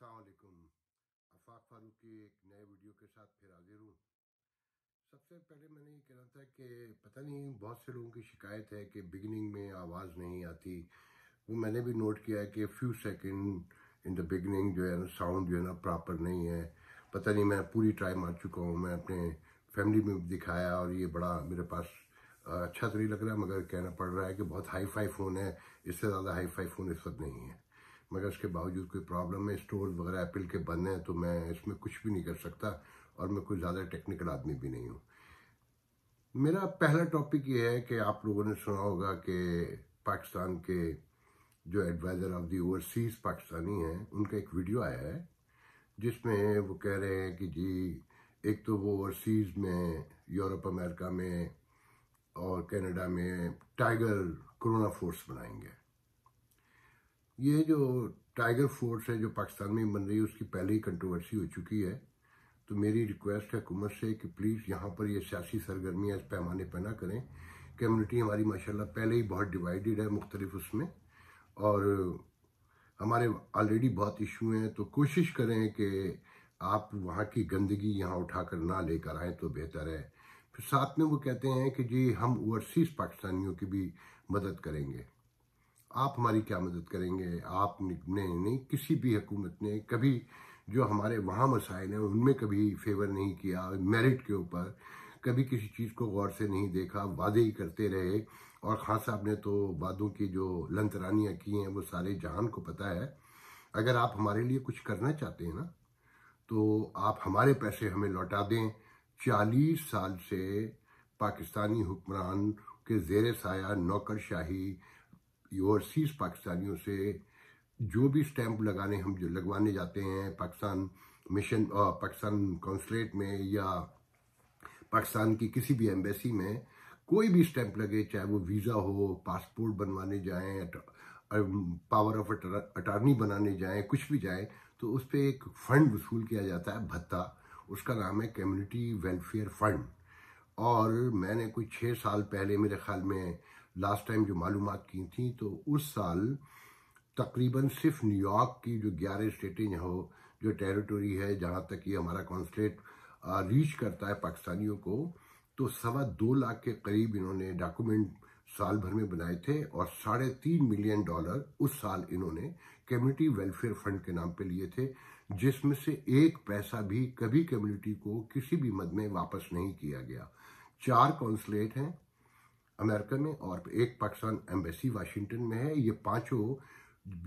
असलकुम आफाक फारूक की एक नए वीडियो के साथ फिर हाजिर हूँ सबसे पहले मैंने ये कहना था कि पता नहीं बहुत से लोगों की शिकायत है कि बिगनिंग में आवाज़ नहीं आती वो मैंने भी नोट किया है कि few second in the beginning जो है ना साउंड जो है ना प्रॉपर नहीं है पता नहीं मैं पूरी ट्राई मार चुका हूँ मैं अपने फैमिली में दिखाया और ये बड़ा मेरे पास अच्छा तो लग रहा है मगर कहना पड़ रहा है कि बहुत हाई फाई फ़ोन है इससे ज़्यादा हाई फाई फ़ोन इस वक्त नहीं है मगर उसके बावजूद कोई प्रॉब्लम है स्टोर वगैरह एप्पल के बंद हैं तो मैं इसमें कुछ भी नहीं कर सकता और मैं कोई ज़्यादा टेक्निकल आदमी भी नहीं हूँ मेरा पहला टॉपिक ये है कि आप लोगों ने सुना होगा कि पाकिस्तान के जो adviser of the overseas Pakistani हैं उनका एक वीडियो आया है जिसमें वो कह रहे हैं कि जी एक तो वो ओवरसीज़ में यूरोप अमेरिका में और कनाडा में टाइगर कोरोना फोर्स बनाएंगे ये जो टाइगर फोर्स है जो पाकिस्तान में बन रही है उसकी पहले ही कंट्रोवर्सी हो चुकी है तो मेरी रिक्वेस्ट है हुकूमत से कि प्लीज़ यहाँ पर ये सियासी सरगर्मियाँ इस पैमाने पर ना करें कम्युनिटी हमारी माशाल्लाह पहले ही बहुत डिवाइडेड है मुख्तलिफ उसमें और हमारे ऑलरेडी बहुत इशू हैं तो कोशिश करें कि आप वहाँ की गंदगी यहाँ उठा कर ना लेकर आएँ तो बेहतर है फिर साथ में वो कहते हैं कि जी हम ओवरसीज़ पाकिस्तानियों की भी मदद करेंगे आप हमारी क्या मदद करेंगे आप ने नहीं किसी भी हुकूमत ने कभी जो हमारे वहाँ मसाइल हैं उनमें कभी फेवर नहीं किया मेरिट के ऊपर कभी किसी चीज़ को गौर से नहीं देखा वादे ही करते रहे और खान साहब ने तो वादों की जो लंतरानियाँ की हैं वो सारे जहान को पता है अगर आप हमारे लिए कुछ करना चाहते हैं ना तो आप हमारे पैसे हमें लौटा दें चालीस साल से पाकिस्तानी हुक्मरान के जेर साया नौकरशाही ओवरसीज पाकिस्तानियों से जो भी स्टैंप लगाने हम जो लगवाने जाते हैं पाकिस्तान मिशन पाकिस्तान कौंसलेट में या पाकिस्तान की किसी भी एम्बेसी में कोई भी स्टैंप लगे चाहे वो वीज़ा हो पासपोर्ट बनवाने जाएं पावर ऑफ अटारनी बनाने जाएं कुछ भी जाएं तो उस पर एक फ़ंड वसूल किया जाता है भत्ता उसका नाम है कम्युनिटी वेलफेयर फ़ंड और मैंने कुछ छः साल पहले मेरे ख्याल में लास्ट टाइम जो मालूम की थी तो उस साल तकरीबन सिर्फ न्यूयॉर्क की जो ग्यारह स्टेटें हो जो टेरिटोरी है जहाँ तक ये हमारा कॉन्सलेट रीच करता है पाकिस्तानियों को तो सवा दो लाख के करीब इन्होंने डॉक्यूमेंट साल भर में बनाए थे और साढ़े तीन मिलियन डॉलर उस साल इन्होंने कम्युनिटी वेलफेयर फंड के नाम पे लिए थे जिसमें से एक पैसा भी कभी कम्युनिटी को किसी भी मद में वापस नहीं किया गया चार कौंसलेट हैं अमेरिका में और एक पाकिस्तान एम्बेसी वाशिंगटन में है ये पांचों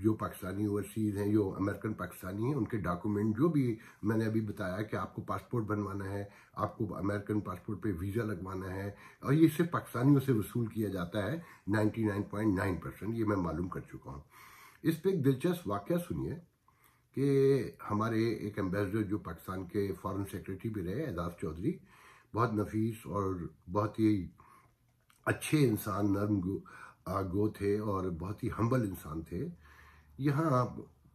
जो पाकिस्तानी ओवरसीज हैं जो अमेरिकन पाकिस्तानी हैं उनके डॉक्यूमेंट जो भी मैंने अभी बताया कि आपको पासपोर्ट बनवाना है आपको अमेरिकन पासपोर्ट पे वीज़ा लगवाना है और ये सिर्फ पाकिस्तानियों से वसूल किया जाता है 99.9 परसेंट ये मैं मालूम कर चुका हूँ इस पर एक दिलचस्प वाक़ सुनिए कि हमारे एक एम्बेसडर जो पाकिस्तान के फॉरन सेक्रेटरी भी रहे एजाज चौधरी बहुत नफीस और बहुत ही अच्छे इंसान नर्म गो, गो थे और बहुत ही हम्बल इंसान थे यहाँ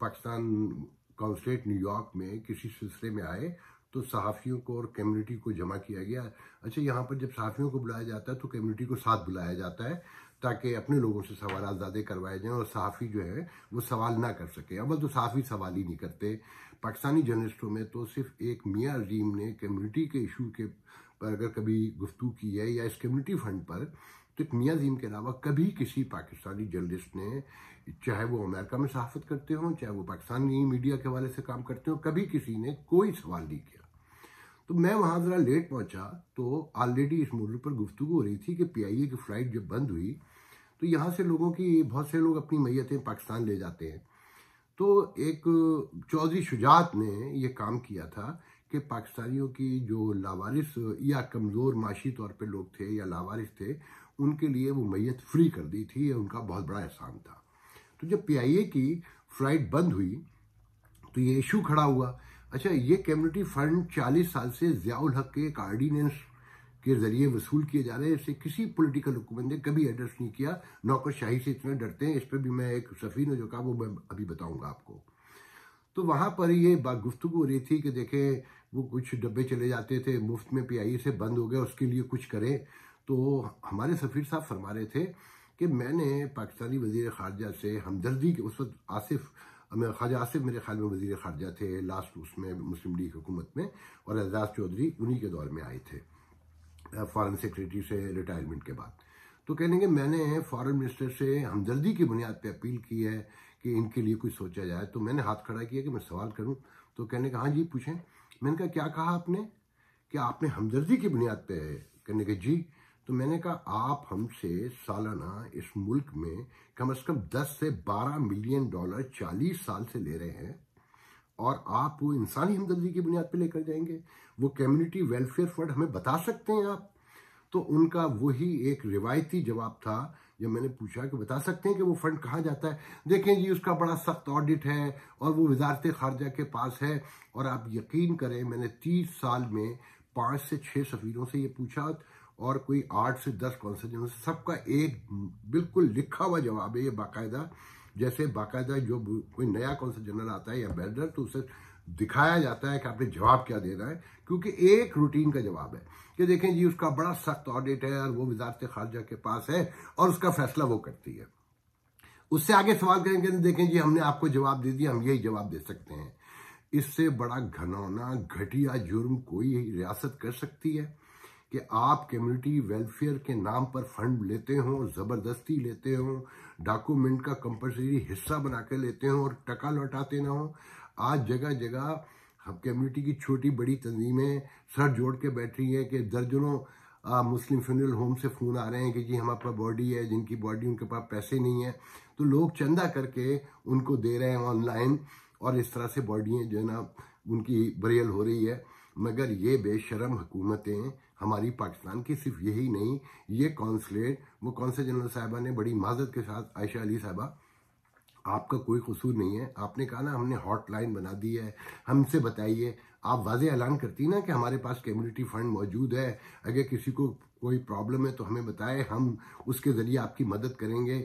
पाकिस्तान कॉन्सलेट न्यूयॉर्क में किसी सिलसिले में आए तो सहाफ़ियों को और कम्युनिटी को जमा किया गया अच्छा यहाँ पर जब सहाफ़ियों को बुलाया जाता है तो कम्युनिटी को साथ बुलाया जाता है ताकि अपने लोगों से सवाल ज़्यादा करवाए जाएं और सहाफ़ी जो है वो सवाल ना कर सके अब तो सहाफ़ी सवाल ही नहीं करते पाकिस्तानी जर्नलिस्टों में तो सिर्फ एक मियाँ अजीम ने कम्युनिटी के इशू के पर अगर कभी गुफ्तु की है या इस कम्युनिटी फंड पर तो जीम के अलावा कभी किसी पाकिस्तानी जर्नलिस्ट ने चाहे वो अमेरिका में सहाफत करते हों चाहे वो पाकिस्तानी मीडिया के हवाले से काम करते हों कभी किसी ने कोई सवाल नहीं किया तो मैं वहाँ ज़रा लेट पहुँचा तो ऑलरेडी इस मुद्दे पर गुफ्तु हो रही थी कि पीआईए की फ़्लाइट जब बंद हुई तो यहाँ से लोगों की बहुत से लोग अपनी मैतें पाकिस्तान ले जाते हैं तो एक चौधरी शुजात ने यह काम किया था कि पाकिस्तानियों की जो लावारिस या कमज़ोर माशी तौर पे लोग थे या लावारिस थे उनके लिए वो मैयत फ्री कर दी थी या उनका बहुत बड़ा एहसान था तो जब पीआईए की फ्लाइट बंद हुई तो ये इशू खड़ा हुआ अच्छा ये कम्युनिटी फंड 40 साल से ज़ियाउल हक के एक आर्डीनेंस के ज़रिए वसूल किए जा रहे हैं इसे किसी पॉलिटिकल हुकूमत ने कभी एड्रेस नहीं किया नौकरशाही से इतने डरते हैं इस पर भी मैं एक सफ़ीन जो कहा वो मैं अभी बताऊँगा आपको तो वहाँ पर ये गुफ्तु हो रही थी कि देखें वो कुछ डब्बे चले जाते थे मुफ्त में पी e से बंद हो गया उसके लिए कुछ करें तो हमारे सफ़ीर साहब फरमा रहे थे कि मैंने पाकिस्तानी वजीर खारजा से हमदर्दी के उस वक्त आसिफ ख्वाजा आसिफ मेरे ख्याल में वजीर खारजा थे लास्ट उसमें मुस्लिम लीग हुकूमत में और एजाज चौधरी उन्हीं के दौर में आए थे फॉरेन सेक्रेटरी से रिटायरमेंट के बाद तो कहने के मैंने फॉरेन मिनिस्टर से हमदर्दी की बुनियाद पर अपील की है कि इनके लिए कुछ सोचा जाए तो मैंने हाथ खड़ा किया कि मैं सवाल करूँ तो कहने का हाँ जी पूछें मैंने कहा क्या कहा आपने कि आपने हमदर्दी की बुनियाद पे है कहने के जी तो मैंने कहा आप हमसे सालाना इस मुल्क में कम से कम 10 से 12 मिलियन डॉलर 40 साल से ले रहे हैं और आप वो इंसानी हमदर्दी की बुनियाद पे लेकर जाएंगे वो कम्युनिटी वेलफेयर फंड हमें बता सकते हैं आप तो उनका वही एक रिवायती जवाब था जब मैंने पूछा कि बता सकते हैं कि वो फंड कहाँ जाता है देखें जी उसका बड़ा सख्त ऑडिट है और वो वजारत खारजा के पास है और आप यकीन करें मैंने तीस साल में पाँच से छः सफ़ीरों से ये पूछा और कोई आठ से दस से सबका एक बिल्कुल लिखा हुआ जवाब है ये बाकायदा जैसे बाकायदा जो कोई नया कौन सा जनरल आता है या बैडर तो उसे दिखाया जाता है कि आपने जवाब क्या देना है क्योंकि एक रूटीन का जवाब है कि देखें जी उसका बड़ा सख्त ऑडिट है और वो वजारत खारजा के पास है और उसका फैसला वो करती है उससे आगे सवाल करेंगे देखें जी हमने आपको जवाब दे दिया हम यही जवाब दे सकते हैं इससे बड़ा घनौना घटिया जुर्म कोई रियासत कर सकती है कि आप कम्युनिटी वेलफेयर के नाम पर फंड लेते हो ज़बरदस्ती लेते हो डॉक्यूमेंट का कंपलसरी हिस्सा बना कर लेते हो और टका लौटाते ना हो आज जगह जगह हम कम्युनिटी की छोटी बड़ी तंजीमें सर जोड़ के बैठ रही हैं कि दर्जनों मुस्लिम फ्यूनरल होम से फ़ोन आ रहे हैं कि जी हमारे पास बॉडी है जिनकी बॉडी उनके पास पैसे नहीं है तो लोग चंदा करके उनको दे रहे हैं ऑनलाइन और इस तरह से बॉडियाँ जो है ना उनकी बरियल हो रही है मगर ये बेशरम हुकूमतें हमारी पाकिस्तान की सिर्फ यही नहीं ये कौंसलेट वो कौन से जनरल साहबा ने बड़ी माजत के साथ आयशा अली साहबा आपका कोई कसूर नहीं है आपने कहा ना हमने हॉटलाइन बना दी है हमसे बताइए आप वाजे ऐलान करती ना कि हमारे पास कम्युनिटी फंड मौजूद है अगर किसी को कोई प्रॉब्लम है तो हमें बताएं हम उसके ज़रिए आपकी मदद करेंगे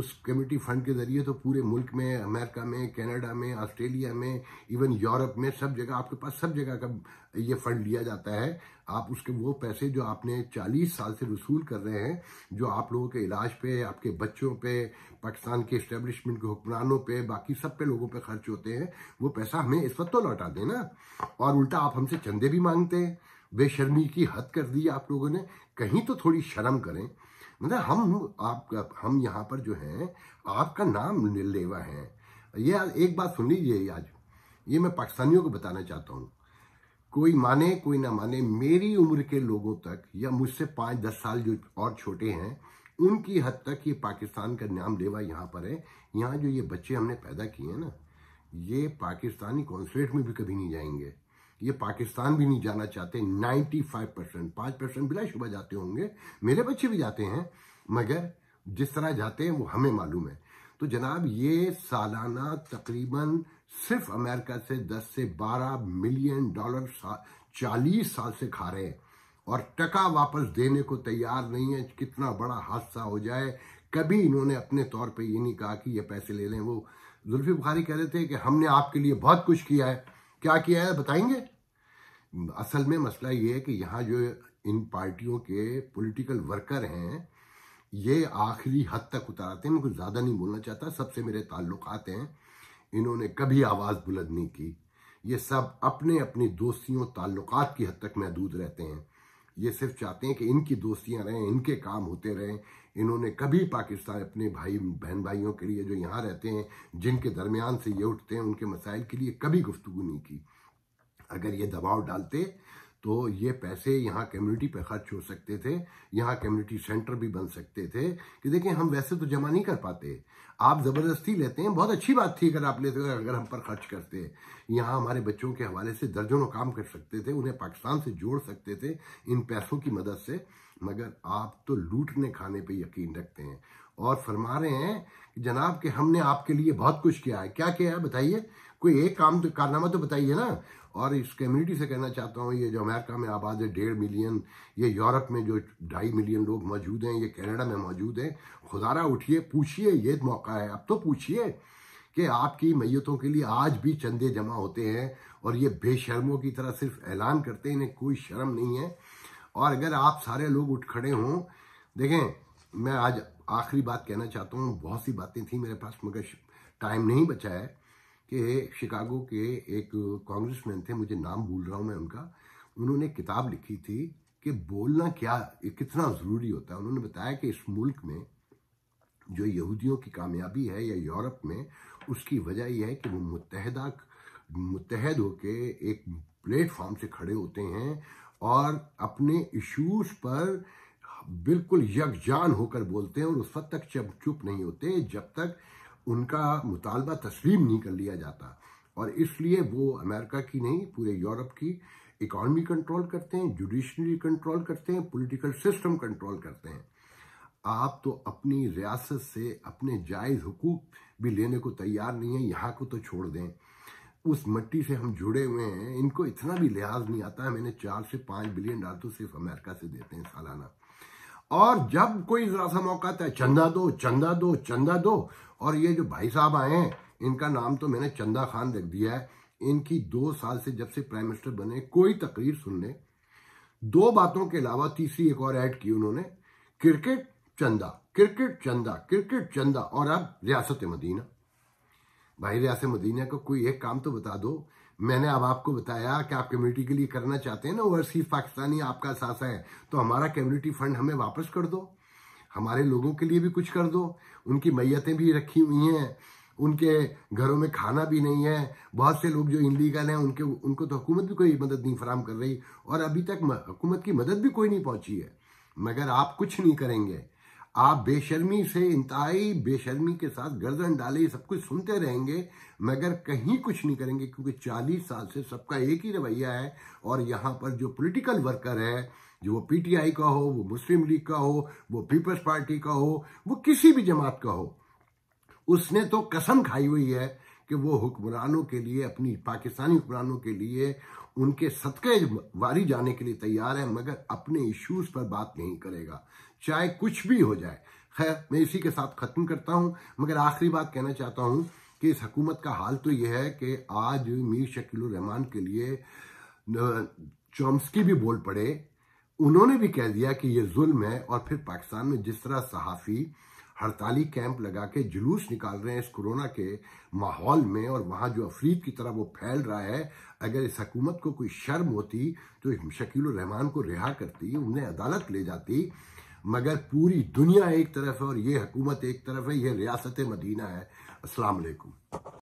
उस कम्युनिटी फंड के ज़रिए तो पूरे मुल्क में अमेरिका में कनाडा में ऑस्ट्रेलिया में इवन यूरोप में सब जगह आपके पास सब जगह का ये फंड लिया जाता है आप उसके वो पैसे जो आपने 40 साल से वसूल कर रहे हैं जो आप लोगों के इलाज पे आपके बच्चों पे पाकिस्तान के इस्टेब्लिशमेंट के हुक्मरानों पे बाकी सब पे लोगों पे खर्च होते हैं वो पैसा हमें इस वक्त तो लौटा देना और उल्टा आप हमसे चंदे भी मांगते हैं बेशर्मी की हद कर दी आप लोगों ने कहीं तो थोड़ी शर्म करें मतलब हम आप हम यहाँ पर जो हैं आपका नाम लेवा है ये एक बात सुन लीजिए आज ये मैं पाकिस्तानियों को बताना चाहता हूँ कोई माने कोई ना माने मेरी उम्र के लोगों तक या मुझसे पाँच दस साल जो और छोटे हैं उनकी हद तक ये पाकिस्तान का नाम लेवा यहाँ पर है यहाँ जो ये बच्चे हमने पैदा किए हैं ना ये पाकिस्तानी कॉन्सुलेट में भी कभी नहीं जाएंगे ये पाकिस्तान भी नहीं जाना चाहते 95 परसेंट पाँच परसेंट बिलाशुबा जाते होंगे मेरे बच्चे भी जाते हैं मगर जिस तरह जाते हैं वो हमें मालूम है तो जनाब ये सालाना तकरीबन सिर्फ अमेरिका से 10 से 12 मिलियन डॉलर सा, साल से खा रहे हैं और टका वापस देने को तैयार नहीं है कितना बड़ा हादसा हो जाए कभी इन्होंने अपने तौर पे ये नहीं कहा कि ये पैसे ले लें वो जुल्फी बुखारी कह रहे थे कि हमने आपके लिए बहुत कुछ किया है क्या किया है बताएंगे असल में मसला ये है कि यहाँ जो इन पार्टियों के पॉलिटिकल वर्कर हैं ये आखिरी हद तक उतारते हैं मैं कुछ ज़्यादा नहीं बोलना चाहता सबसे मेरे ताल्लुकात हैं इन्होंने कभी आवाज़ बुलंद नहीं की ये सब अपने अपनी दोस्तियों ताल्लुकात की हद तक महदूद रहते हैं ये सिर्फ चाहते हैं कि इनकी दोस्तियां रहें इनके काम होते रहें इन्होंने कभी पाकिस्तान अपने भाई बहन भाइयों के लिए जो यहाँ रहते हैं जिनके दरमियान से ये उठते हैं उनके मसाइल के लिए कभी गुफ्तु नहीं की अगर ये दबाव डालते तो ये पैसे यहाँ कम्युनिटी पे खर्च हो सकते थे यहाँ कम्युनिटी सेंटर भी बन सकते थे कि देखिए हम वैसे तो जमा नहीं कर पाते आप ज़बरदस्ती लेते हैं बहुत अच्छी बात थी अगर आप लेते हो अगर हम पर खर्च करते यहाँ हमारे बच्चों के हवाले से दर्जनों काम कर सकते थे उन्हें पाकिस्तान से जोड़ सकते थे इन पैसों की मदद से मगर आप तो लूटने खाने पर यकीन रखते हैं और फरमा रहे हैं कि जनाब कि हमने आपके लिए बहुत कुछ किया है क्या किया है बताइए कोई एक काम तो कारनामा तो बताइए ना और इस कम्युनिटी से कहना चाहता हूँ ये जो अमेरिका में आबाद है डेढ़ मिलियन ये यूरोप में जो ढाई मिलियन लोग मौजूद हैं ये कनाडा में मौजूद हैं खुदारा उठिए पूछिए ये मौका है अब तो पूछिए कि आपकी मैतों के लिए आज भी चंदे जमा होते हैं और ये बेशर्मों की तरह सिर्फ ऐलान करते हैं इन्हें कोई शर्म नहीं है और अगर आप सारे लोग उठ खड़े हों देखें मैं आज आखिरी बात कहना चाहता हूँ बहुत सी बातें थी मेरे पास मगर टाइम नहीं बचा है कि शिकागो के एक कांग्रेसमैन थे मुझे नाम भूल रहा हूँ मैं उनका उन्होंने किताब लिखी थी कि बोलना क्या कितना ज़रूरी होता है उन्होंने बताया कि इस मुल्क में जो यहूदियों की कामयाबी है या यूरोप में उसकी वजह यह है कि वो मुतहदा मुतहद होके एक प्लेटफॉर्म से खड़े होते हैं और अपने इश्यूज पर बिल्कुल यकजान होकर बोलते हैं और उस वक्त तक चुप नहीं होते जब तक उनका मुतालबा तस्लीम नहीं कर लिया जाता और इसलिए वो अमेरिका की नहीं पूरे यूरोप की इकॉनमी कंट्रोल करते हैं जुडिशरी कंट्रोल करते हैं पॉलिटिकल सिस्टम कंट्रोल करते हैं आप तो अपनी रियासत से अपने जायज़ हकूक भी लेने को तैयार नहीं है यहाँ को तो छोड़ दें उस मट्टी से हम जुड़े हुए हैं इनको इतना भी लिहाज नहीं आता है मैंने चार से पाँच बिलियन डॉलर तो सिर्फ अमेरिका से देते हैं सालाना और जब कोई जरा सा मौका आता है चंदा दो चंदा दो चंदा दो और ये जो भाई साहब आए हैं इनका नाम तो मैंने चंदा खान रख दिया है इनकी दो साल से जब से प्राइम मिनिस्टर बने कोई तकरीर सुनने दो बातों के अलावा तीसरी एक और ऐड की उन्होंने क्रिकेट चंदा क्रिकेट चंदा क्रिकेट चंदा और अब रियासत मदीना भाई रियासत मदीना का को कोई एक काम तो बता दो मैंने अब आपको बताया कि आप कम्युनिटी के लिए करना चाहते हैं ना ओवरसीज पाकिस्तानी आपका सासा है तो हमारा कम्युनिटी फंड हमें वापस कर दो हमारे लोगों के लिए भी कुछ कर दो उनकी मैतें भी रखी हुई हैं उनके घरों में खाना भी नहीं है बहुत से लोग जो इनलीगल हैं उनके उनको तो हुकूमत भी कोई मदद नहीं फराम कर रही और अभी तक हुकूमत की मदद भी कोई नहीं पहुंची है मगर आप कुछ नहीं करेंगे आप बेशर्मी से इंतहाई बेशर्मी के साथ गर्दन डाले सब कुछ सुनते रहेंगे मगर कहीं कुछ नहीं करेंगे क्योंकि 40 साल से सबका एक ही रवैया है और यहाँ पर जो पॉलिटिकल वर्कर है जो वो पीटीआई का हो वो मुस्लिम लीग का हो वो पीपल्स पार्टी का हो वो किसी भी जमात का हो उसने तो कसम खाई हुई है कि वो हुक्मरानों के लिए अपनी पाकिस्तानी हुक्मरानों के लिए उनके सदक़े वारी जाने के लिए तैयार है मगर अपने इश्यूज़ पर बात नहीं करेगा चाहे कुछ भी हो जाए खैर मैं इसी के साथ ख़त्म करता हूं मगर आखिरी बात कहना चाहता हूं कि इस हकूमत का हाल तो यह है कि आज मीर शकील रहमान के लिए चॉम्स्की भी बोल पड़े उन्होंने भी कह दिया कि यह जुल्म है और फिर पाकिस्तान में जिस तरह सहाफ़ी हड़ताली कैंप लगा के जुलूस निकाल रहे हैं इस कोरोना के माहौल में और वहाँ जो अफरीद की तरह वो फैल रहा है अगर इस हकूमत को कोई शर्म होती तो शकील रहमान को रिहा करती उन्हें अदालत ले जाती मगर पूरी दुनिया एक तरफ है और ये हकूमत एक तरफ है यह रियासत मदीना है असलकुम